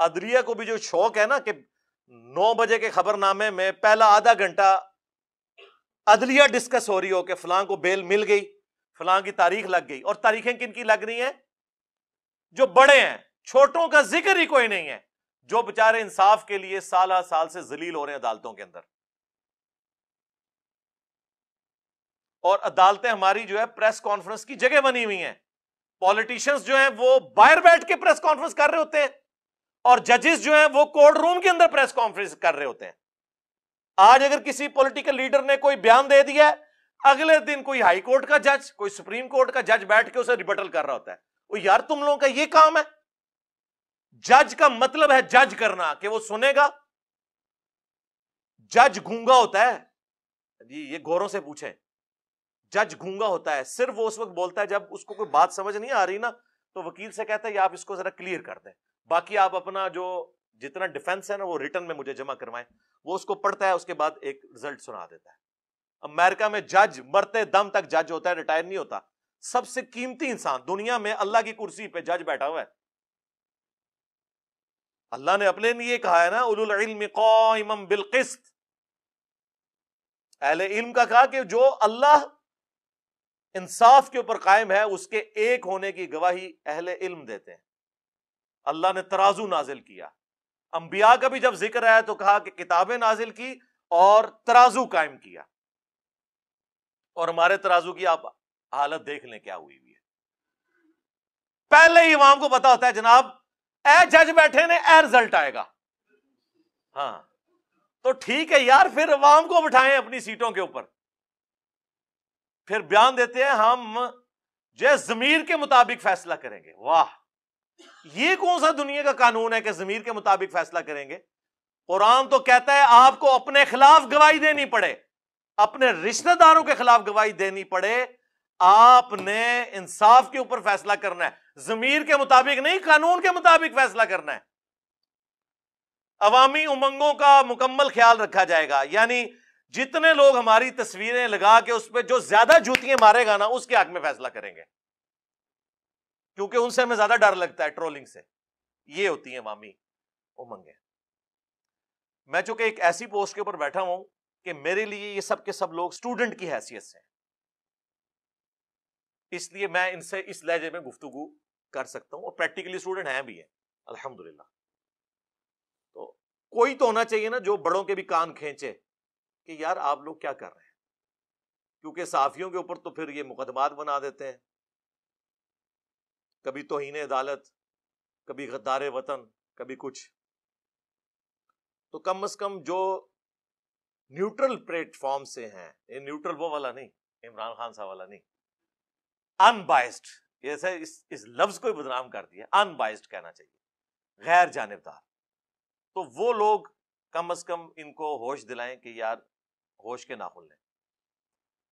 अदरिया को भी जो शौक है ना कि नौ बजे के खबरनामे में पहला आधा घंटा अदलिया डिस्कस हो रही हो कि फलां को बेल मिल गई फलां की तारीख लग गई और तारीखें किन की लग रही हैं जो बड़े हैं छोटों का जिक्र ही कोई नहीं है जो बेचारे इंसाफ के लिए साल हर साल से जलील हो रहे हैं अदालतों के अंदर और अदालतें हमारी जो है प्रेस कॉन्फ्रेंस की जगह बनी हुई हैं पॉलिटिशियंस जो हैं वो बाहर बैठ के प्रेस कॉन्फ्रेंस कर रहे होते हैं और जजेस जो है वो कोर्ट रूम के अंदर प्रेस कॉन्फ्रेंस कर रहे होते हैं आज अगर किसी पॉलिटिकल लीडर ने कोई बयान दे दिया अगले दिन कोई हाई कोर्ट का जज कोई सुप्रीम कोर्ट का जज बैठ के उसे रिबटल कर रहा होता है वो यार तुम लोगों का ये काम है जज का मतलब है जज करना कि वो सुनेगा जज घूंगा होता है जी ये गौरों से पूछे जज घूंगा होता है सिर्फ वो उस वक्त बोलता है जब उसको कोई बात समझ नहीं आ रही ना तो वकील से कहता है आप इसको जरा क्लियर कर दें बाकी आप अपना जो जितना डिफेंस है ना वो रिटर्न में मुझे जमा करवाएं वो उसको पढ़ता है उसके बाद एक रिजल्ट सुना देता है अमेरिका में जज मरते दम तक जज होता है रिटायर नहीं होता सबसे कीमती इंसान दुनिया में अल्लाह की कुर्सी पे जज बैठा हुआ है अल्लाह ने अपने लिए कहा है ना उलुल इल्म कौम बिलकिस्त अहले इल्म का कहा कि जो अल्लाह इंसाफ के ऊपर कायम है उसके एक होने की गवाही अहले इल्म देते हैं अल्लाह ने तराजू नाजिल किया अंबिया का भी जब जिक्र आया तो कहा कि किताबें नाजिल की और तराजू कायम किया और हमारे तराजू की आप हालत देख लें क्या हुई हुई है पहले ही इमाम को पता होता है जनाब ए जज बैठे ने ए रिजल्ट आएगा हाँ तो ठीक है यार फिर अवाम को बिठाए अपनी सीटों के ऊपर फिर बयान देते हैं हम जय जमीर के मुताबिक फैसला करेंगे वाह ये कौन सा दुनिया का कानून है कि जमीर के मुताबिक फैसला करेंगे कुरान तो कहता है आपको अपने खिलाफ गवाही देनी पड़े अपने रिश्तेदारों के खिलाफ गवाही देनी पड़े आपने इंसाफ के ऊपर फैसला करना है जमीर के मुताबिक नहीं कानून के मुताबिक फैसला करना है अवामी उमंगों का मुकम्मल ख्याल रखा जाएगा यानी जितने लोग हमारी तस्वीरें लगा के उस पर जो ज्यादा जूतियां मारेगा ना उसके हक में फैसला करेंगे क्योंकि उनसे हमें ज्यादा डर लगता है ट्रोलिंग से ये होती है मामी उमंगे मैं चूंकि एक ऐसी पोस्ट के ऊपर बैठा हूं कि मेरे लिए ये सब के सब लोग स्टूडेंट की हैसियत से इसलिए मैं इनसे इस लहजे में गुफ्तगु कर सकता हूं और प्रैक्टिकली स्टूडेंट हैं भी है अल्हम्दुलिल्लाह तो कोई तो होना चाहिए ना जो बड़ों के भी कान खेचे कि यार आप लोग क्या कर रहे हैं क्योंकि साफियों के ऊपर तो फिर ये मुकदमात बना देते हैं कभी तोहन अदालत कभी गद्दार वतन कभी कुछ तो कम अज कम जो न्यूट्रल प्लेटफॉर्म से हैं ये न्यूट्रल वो वाला नहीं इमरान खान साहब वाला नहीं अनबाइस्ड जैसे इस इस लफ्ज को बदनाम कर दिया अनबाइस्ड कहना चाहिए गैर जानबदार तो वो लोग कम अज कम इनको होश दिलाएं कि यार होश के नाखुल लें